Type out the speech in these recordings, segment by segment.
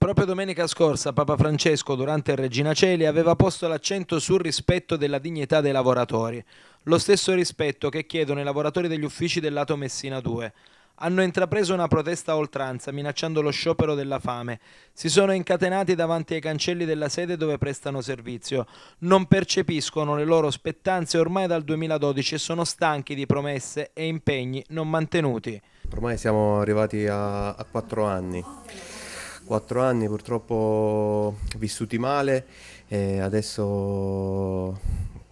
Proprio domenica scorsa Papa Francesco, durante il Regina Celi, aveva posto l'accento sul rispetto della dignità dei lavoratori, lo stesso rispetto che chiedono i lavoratori degli uffici del lato Messina 2. Hanno intrapreso una protesta a oltranza, minacciando lo sciopero della fame. Si sono incatenati davanti ai cancelli della sede dove prestano servizio. Non percepiscono le loro spettanze ormai dal 2012 e sono stanchi di promesse e impegni non mantenuti. Ormai siamo arrivati a, quattro anni quattro anni purtroppo vissuti male e adesso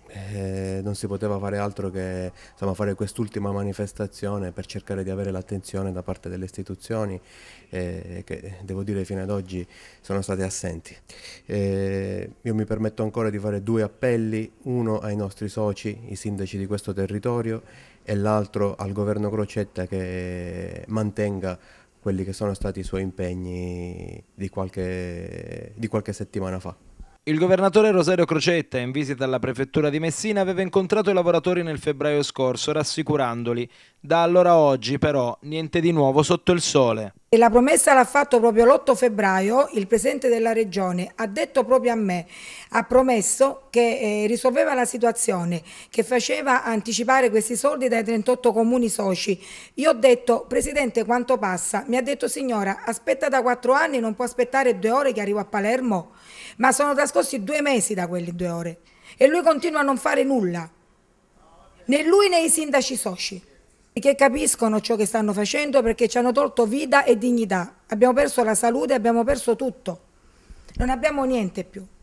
eh, non si poteva fare altro che insomma, fare quest'ultima manifestazione per cercare di avere l'attenzione da parte delle istituzioni eh, che devo dire fino ad oggi sono state assenti. Eh, io mi permetto ancora di fare due appelli, uno ai nostri soci, i sindaci di questo territorio e l'altro al governo Crocetta che mantenga quelli che sono stati i suoi impegni di qualche, di qualche settimana fa. Il governatore Rosario Crocetta, in visita alla prefettura di Messina, aveva incontrato i lavoratori nel febbraio scorso, rassicurandoli. Da allora a oggi, però, niente di nuovo sotto il sole e la promessa l'ha fatto proprio l'8 febbraio il Presidente della Regione, ha detto proprio a me, ha promesso che eh, risolveva la situazione, che faceva anticipare questi soldi dai 38 comuni soci. Io ho detto, Presidente, quanto passa? Mi ha detto, signora, aspetta da quattro anni, non può aspettare due ore che arrivo a Palermo? Ma sono trascorsi due mesi da quelle due ore e lui continua a non fare nulla, né lui né i sindaci soci che capiscono ciò che stanno facendo perché ci hanno tolto vita e dignità. Abbiamo perso la salute, abbiamo perso tutto. Non abbiamo niente più.